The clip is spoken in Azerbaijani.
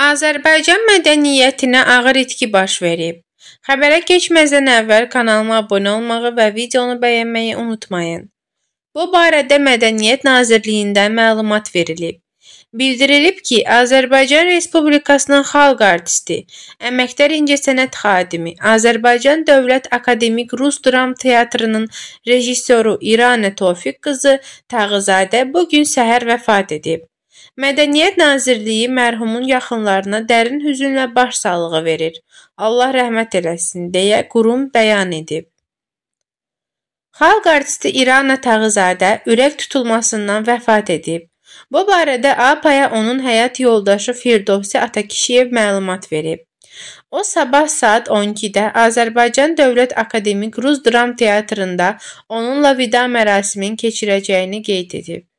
Azərbaycan mədəniyyətinə ağır itki baş verib. Xəbərə keçməzdən əvvəl kanalıma abunə olmağı və videonu bəyənməyi unutmayın. Bu barədə Mədəniyyət Nazirliyindən məlumat verilib. Bildirilib ki, Azərbaycan Respublikasının xalq artisti, əməkdar incəsənət xadimi, Azərbaycan Dövlət Akademik Rus Dram Teatrının rejissoru İranə Tofiq qızı Tağızadə bu gün səhər vəfat edib. Mədəniyyət Nazirliyi mərhumun yaxınlarına dərin hüznlə başsağlığı verir. Allah rəhmət eləsin deyə qurum bəyan edib. Xalq artisti İrana Tağızadə ürək tutulmasından vəfat edib. Bu barədə APA-ya onun həyat yoldaşı Firdovsi Atakişiyev məlumat verib. O sabah saat 12-də Azərbaycan Dövlət Akademik Rus Dram Teatrında onunla vida mərasimin keçirəcəyini qeyd edib.